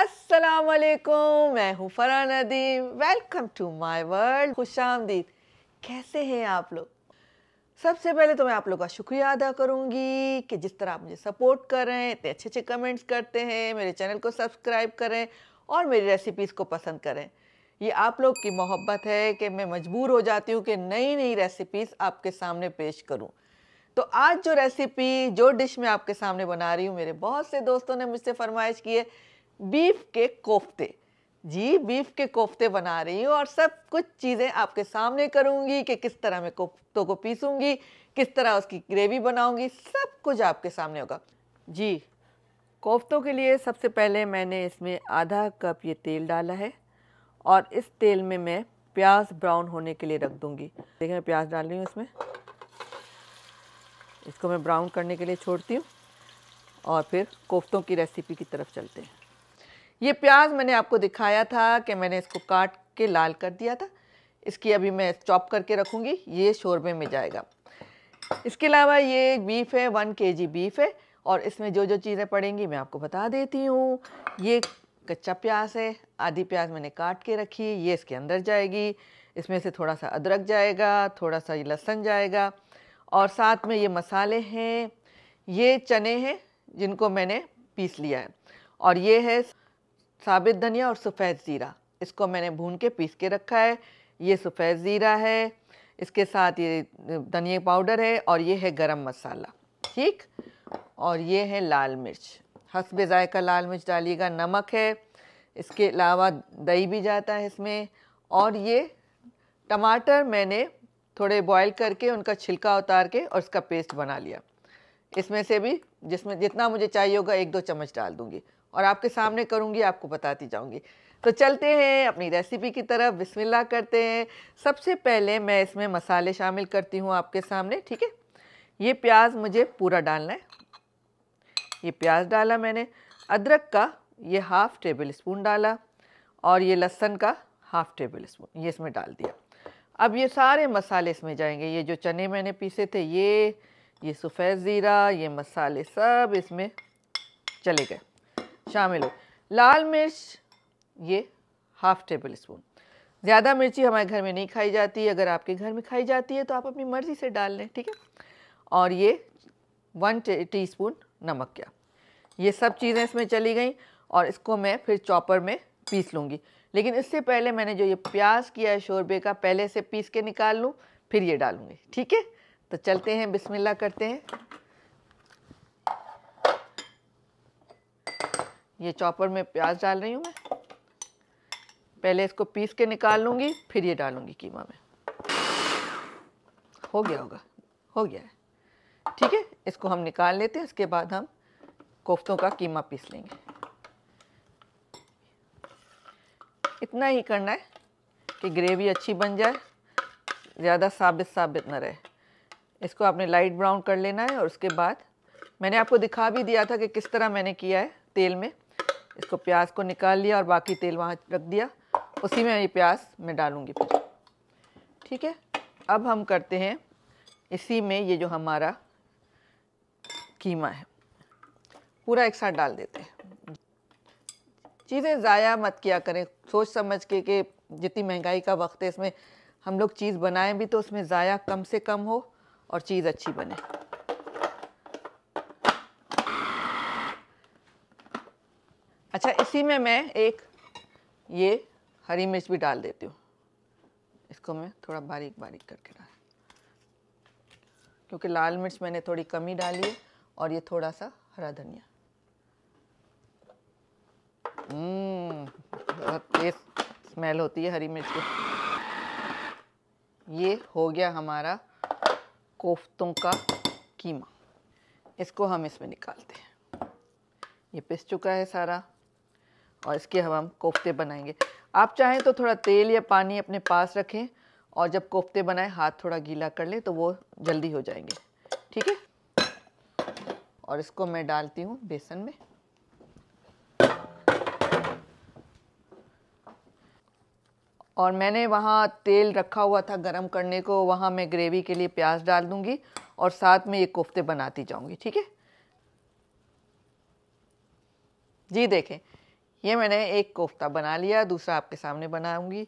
अस्सलाम वालेकुम मैं हूँ Farah Nadeem welcome to my world खुश आमदीद कैसे हैं आप लोग सबसे पहले तो मैं आप लोग का शुक्रिया अदा करूँगी कि जिस तरह आप मुझे सपोर्ट कर रहे हैं इतने अच्छे अच्छे कमेंट्स करते हैं मेरे चैनल को सब्सक्राइब करें और मेरी रेसिपीज़ को पसंद करें ये आप लोग की मोहब्बत है कि मैं मजबूर हो जाती हूँ कि नई नई रेसिपीज़ आपके सामने पेश करूँ तो आज जो रेसिपी जो डिश मैं आपके सामने बना रही हूँ मेरे बहुत से दोस्तों ने मुझसे फरमाइश की है बीफ के कोफ्ते जी बीफ के कोफ्ते बना रही हूँ और सब कुछ चीज़ें आपके सामने करूँगी कि किस तरह मैं कोफ्तों को पीसूँगी किस तरह उसकी ग्रेवी बनाऊँगी सब कुछ आपके सामने होगा जी कोफ्तों के लिए सबसे पहले मैंने इसमें आधा कप ये तेल डाला है और इस तेल में मैं प्याज ब्राउन होने के लिए रख दूँगी देखिए मैं प्याज डाल रही हूँ इसमें इसको मैं ब्राउन करने के लिए छोड़ती हूँ और फिर कोफ्तों की रेसिपी की तरफ चलते हैं ये प्याज मैंने आपको दिखाया था कि मैंने इसको काट के लाल कर दिया था इसकी अभी मैं चॉप करके रखूँगी ये शोरबे में जाएगा इसके अलावा ये बीफ है वन के जी बीफ है और इसमें जो जो चीज़ें पड़ेंगी मैं आपको बता देती हूँ ये कच्चा प्याज है आधी प्याज मैंने काट के रखी ये इसके अंदर जाएगी इसमें से थोड़ा सा अदरक जाएगा थोड़ा सा ये लहसुन जाएगा और साथ में ये मसाले हैं ये चने हैं जिनको मैंने पीस लिया है और ये है साबित धनिया और सफ़ेद ज़ीरा इसको मैंने भून के पीस के रखा है ये सफ़ेद ज़ीरा है इसके साथ ये धनिया पाउडर है और ये है गरम मसाला ठीक और ये है लाल मिर्च हसब ज़ायका लाल मिर्च डालिएगा नमक है इसके अलावा दही भी जाता है इसमें और ये टमाटर मैंने थोड़े बॉईल करके उनका छिलका उतार के और इसका पेस्ट बना लिया इसमें से भी जिसमें जितना मुझे चाहिए होगा एक दो चम्मच डाल दूँगी और आपके सामने करूँगी आपको बताती जाऊँगी तो चलते हैं अपनी रेसिपी की तरफ बिस्मिल्लाह करते हैं सबसे पहले मैं इसमें मसाले शामिल करती हूँ आपके सामने ठीक है ये प्याज मुझे पूरा डालना है ये प्याज डाला मैंने अदरक का ये हाफ़ टेबल स्पून डाला और ये लहसन का हाफ़ टेबल स्पून ये इसमें डाल दिया अब ये सारे मसाले इसमें जाएंगे ये जो चने मैंने पीसे थे ये ये सफ़ेद ज़ीरा ये मसाले सब इसमें चले गए शामिल हो लाल मिर्च ये हाफ टेबल स्पून ज़्यादा मिर्ची हमारे घर में नहीं खाई जाती है अगर आपके घर में खाई जाती है तो आप अपनी मर्ज़ी से डाल लें ठीक है और ये वन टी स्पून नमक क्या ये सब चीज़ें इसमें चली गई और इसको मैं फिर चॉपर में पीस लूँगी लेकिन इससे पहले मैंने जो ये प्याज किया है शोरबे का पहले से पीस के निकाल लूँ फिर ये डालूँगी ठीक है तो चलते हैं बिस्मिल्लाह करते हैं ये चॉपर में प्याज डाल रही हूँ मैं पहले इसको पीस के निकाल लूँगी फिर ये डालूँगी कीमा में हो गया होगा हो गया है ठीक है इसको हम निकाल लेते हैं इसके बाद हम कोफ्तों का कीमा पीस लेंगे इतना ही करना है कि ग्रेवी अच्छी बन जाए ज़्यादा साबित साबित ना रहे इसको आपने लाइट ब्राउन कर लेना है और उसके बाद मैंने आपको दिखा भी दिया था कि किस तरह मैंने किया है तेल में इसको प्याज को निकाल लिया और बाकी तेल वहाँ रख दिया उसी में ये प्याज मैं डालूँगी फिर ठीक है अब हम करते हैं इसी में ये जो हमारा कीमा है पूरा एक साथ डाल देते हैं चीज़ें ज़ाया मत किया करें सोच समझ के कि जितनी महंगाई का वक्त है इसमें हम लोग चीज़ बनाएं भी तो उसमें ज़ाया कम से कम हो और चीज़ अच्छी बने अच्छा इसी में मैं एक ये हरी मिर्च भी डाल देती हूँ इसको मैं थोड़ा बारीक बारीक करके डाल क्योंकि लाल मिर्च मैंने थोड़ी कमी डाली है और ये थोड़ा सा हरा धनिया हम्म, बहुत तेज स्मेल होती है हरी मिर्च की ये हो गया हमारा कोफ्तों का कीमा इसको हम इसमें निकालते हैं ये पिस चुका है सारा और इसके हम हम कोफ्ते बनाएंगे आप चाहें तो थोड़ा तेल या पानी अपने पास रखें और जब कोफ्ते बनाएं हाथ थोड़ा गीला कर लें तो वो जल्दी हो जाएंगे ठीक है और इसको मैं डालती हूँ बेसन में और मैंने वहाँ तेल रखा हुआ था गरम करने को वहाँ मैं ग्रेवी के लिए प्याज डाल दूँगी और साथ में ये कोफ्ते बनाती जाऊँगी ठीक है जी देखें ये मैंने एक कोफ्ता बना लिया दूसरा आपके सामने बनाऊंगी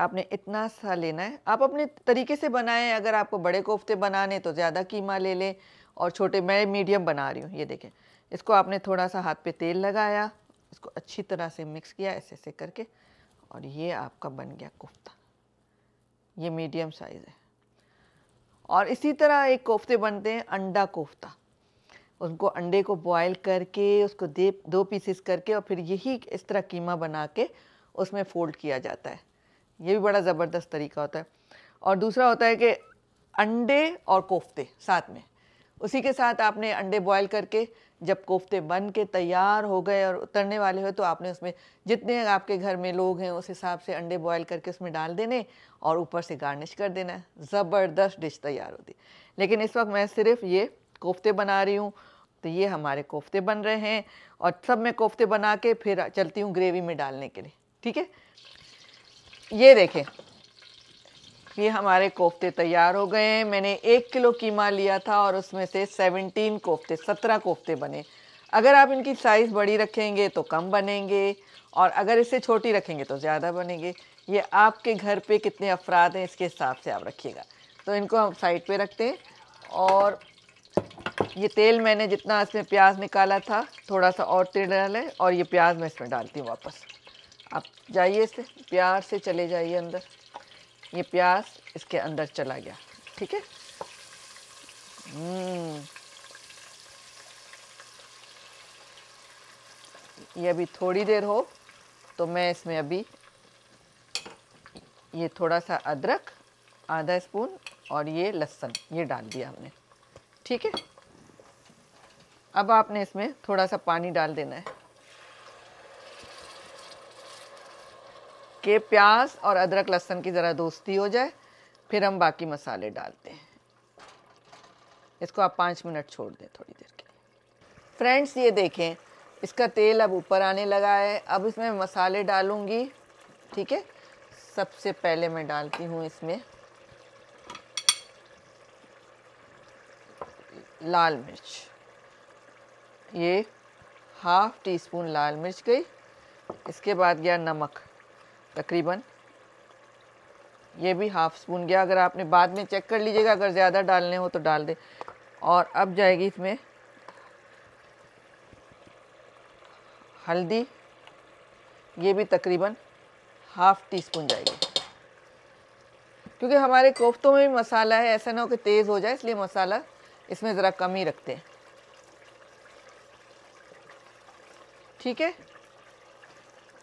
आपने इतना सा लेना है आप अपने तरीके से बनाएं अगर आपको बड़े कोफ्ते बनाने तो ज़्यादा कीमा ले लें और छोटे मैं मीडियम बना रही हूँ ये देखें इसको आपने थोड़ा सा हाथ पे तेल लगाया इसको अच्छी तरह से मिक्स किया ऐसे ऐसे करके और ये आपका बन गया कोफ्ता ये मीडियम साइज़ है और इसी तरह एक कोफ्ते बनते हैं अंडा कोफ्ता उनको अंडे को बॉयल करके उसको दे दो पीसेस करके और फिर यही इस तरह कीमा बना के उसमें फोल्ड किया जाता है ये भी बड़ा ज़बरदस्त तरीका होता है और दूसरा होता है कि अंडे और कोफ्ते साथ में उसी के साथ आपने अंडे बॉयल करके जब कोफ्ते बन के तैयार हो गए और उतरने वाले हो तो आपने उसमें जितने आपके घर में लोग हैं उस हिसाब से अंडे बॉयल करके उसमें डाल देने और ऊपर से गार्निश कर देना ज़बरदस्त डिश तैयार होती लेकिन इस वक्त मैं सिर्फ ये कोफ्ते बना रही हूँ तो ये हमारे कोफ्ते बन रहे हैं और सब मैं कोफ्ते बना के फिर चलती हूँ ग्रेवी में डालने के लिए ठीक है ये देखें ये हमारे कोफ्ते तैयार हो गए हैं मैंने एक किलो कीमा लिया था और उसमें से सेवनटीन कोफ्ते सत्रह कोफ्ते बने अगर आप इनकी साइज़ बड़ी रखेंगे तो कम बनेंगे और अगर इसे छोटी रखेंगे तो ज़्यादा बनेंगे ये आपके घर पे कितने अफराद हैं इसके हिसाब से आप रखिएगा तो इनको हम साइड पे रखते हैं और ये तेल मैंने जितना इसमें प्याज निकाला था थोड़ा सा और तेल डालें और ये प्याज मैं इसमें डालती हूँ वापस आप जाइए इससे प्यार से चले जाइए अंदर ये प्याज इसके अंदर चला गया ठीक है हम्म। ये अभी थोड़ी देर हो तो मैं इसमें अभी ये थोड़ा सा अदरक आधा स्पून और ये लहसुन ये डाल दिया हमने ठीक है अब आपने इसमें थोड़ा सा पानी डाल देना है कि प्याज और अदरक लहसुन की ज़रा दोस्ती हो जाए फिर हम बाकी मसाले डालते हैं इसको आप पाँच मिनट छोड़ दें थोड़ी देर के फ्रेंड्स ये देखें इसका तेल अब ऊपर आने लगा है अब इसमें मसाले डालूंगी ठीक है सबसे पहले मैं डालती हूँ इसमें लाल मिर्च ये हाफ़ टी स्पून लाल मिर्च गई इसके बाद गया नमक तकरीबन ये भी हाफ़ स्पून गया अगर आपने बाद में चेक कर लीजिएगा अगर ज़्यादा डालने हो तो डाल दें और अब जाएगी इसमें हल्दी ये भी तकरीबन हाफ़ टी स्पून जाएगी क्योंकि हमारे कोफ्तों में भी मसाला है ऐसा ना हो कि तेज़ हो जाए इसलिए मसाला इसमें ज़रा कम ही रखते हैं ठीक है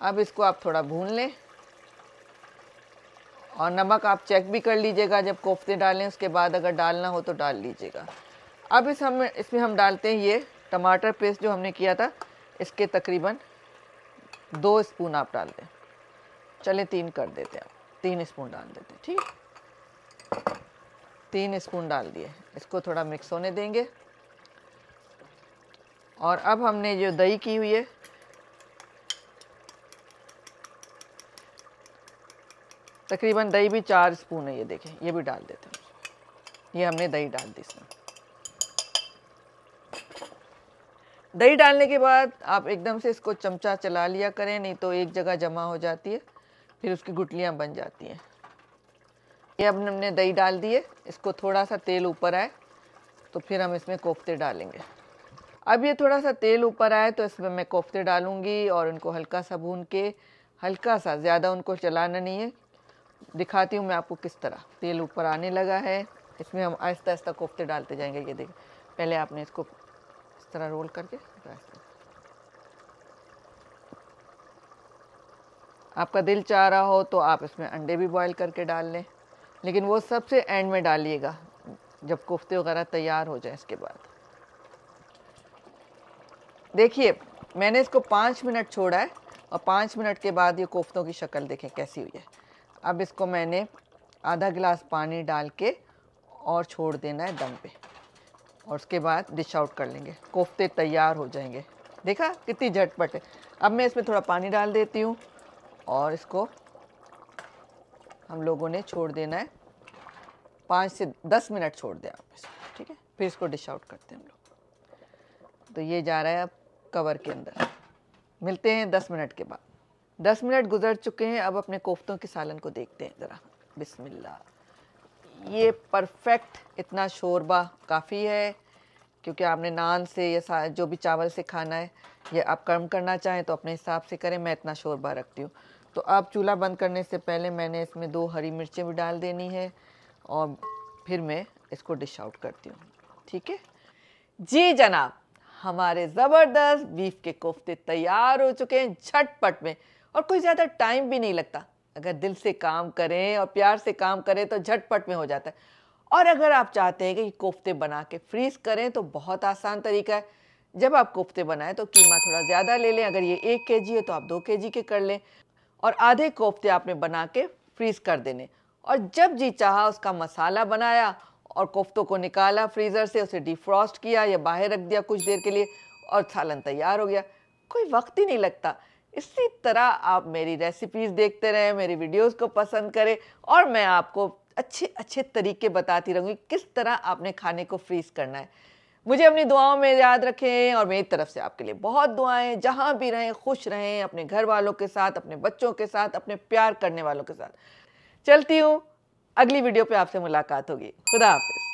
अब इसको आप थोड़ा भून लें और नमक आप चेक भी कर लीजिएगा जब कोफ्ते डालें उसके बाद अगर डालना हो तो डाल लीजिएगा अब इस हम इसमें हम डालते हैं ये टमाटर पेस्ट जो हमने किया था इसके तकरीबन दो स्पून आप डाल दें चलें तीन कर देते हैं तीन स्पून डाल देते हैं ठीक तीन स्पून डाल दिए इसको थोड़ा मिक्स होने देंगे और अब हमने जो दही की हुई है तकरीबन दही भी चार स्पून है ये देखें ये भी डाल देते हैं ये हमने दही डाल दी इसमें दही डालने के बाद आप एकदम से इसको चमचा चला लिया करें नहीं तो एक जगह जमा हो जाती है फिर उसकी गुटलियाँ बन जाती हैं ये अब हमने दही डाल दिए इसको थोड़ा सा तेल ऊपर आए तो फिर हम इसमें कोफ्ते डालेंगे अब ये थोड़ा सा तेल ऊपर आए तो इसमें मैं कोफ्ते डालूंगी और उनको हल्का सा भून के हल्का सा ज़्यादा उनको चलाना नहीं है दिखाती हूँ मैं आपको किस तरह तेल ऊपर आने लगा है इसमें हम आहिस्ता आहिस्ता कोफ्ते डालते जाएंगे ये देखें पहले आपने इसको इस तरह रोल करके आपका दिल चाह रहा हो तो आप इसमें अंडे भी बॉईल करके डाल लें लेकिन वो सबसे एंड में डालिएगा जब कोफ्ते वगैरह तैयार हो जाए इसके बाद देखिए मैंने इसको पाँच मिनट छोड़ा है और पाँच मिनट के बाद ये कोफ्तों की शक्ल देखें कैसी हुई है अब इसको मैंने आधा गिलास पानी डाल के और छोड़ देना है दम पे और उसके बाद डिश आउट कर लेंगे कोफ्ते तैयार हो जाएंगे देखा कितनी झटपट है अब मैं इसमें थोड़ा पानी डाल देती हूँ और इसको हम लोगों ने छोड़ देना है पाँच से दस मिनट छोड़ दिया आप इसको ठीक है फिर इसको डिश आउट करते हैं हम लोग तो ये जा रहा है अब कवर के अंदर मिलते हैं दस मिनट के बाद दस मिनट गुजर चुके हैं अब अपने कोफ्तों के सालन को देखते हैं ज़रा बिस्मिल्लाह ये परफेक्ट इतना शोरबा काफ़ी है क्योंकि आपने नान से या जो भी चावल से खाना है या आप कर्म करना चाहें तो अपने हिसाब से करें मैं इतना शोरबा रखती हूँ तो अब चूल्हा बंद करने से पहले मैंने इसमें दो हरी मिर्चें भी डाल देनी है और फिर मैं इसको डिश आउट करती हूँ ठीक है जी जनाब हमारे ज़बरदस्त बीफ के कोफ्ते तैयार हो चुके हैं झटपट में और कोई ज़्यादा टाइम भी नहीं लगता अगर दिल से काम करें और प्यार से काम करें तो झटपट में हो जाता है और अगर आप चाहते हैं कि कोफ्ते बना के फ्रीज करें तो बहुत आसान तरीका है जब आप कोफ्ते बनाएं तो कीमा थोड़ा ज़्यादा ले लें अगर ये एक के जी है तो आप दो के जी के कर लें और आधे कोफ्ते आपने बना के फ्रीज कर देने और जब जी चाहा उसका मसाला बनाया और कोफ्तों को निकाला फ्रीज़र से उसे डिफ्रॉस्ट किया या बाहर रख दिया कुछ देर के लिए और सालन तैयार हो गया कोई वक्त ही नहीं लगता इसी तरह आप मेरी रेसिपीज़ देखते रहें मेरी वीडियोस को पसंद करें और मैं आपको अच्छे अच्छे तरीके बताती रहूँगी किस तरह आपने खाने को फ्रीज़ करना है मुझे अपनी दुआओं में याद रखें और मेरी तरफ से आपके लिए बहुत दुआएं जहाँ भी रहें खुश रहें अपने घर वालों के साथ अपने बच्चों के साथ अपने प्यार करने वालों के साथ चलती हूँ अगली वीडियो पे आपसे मुलाकात होगी खुदा हाफिज़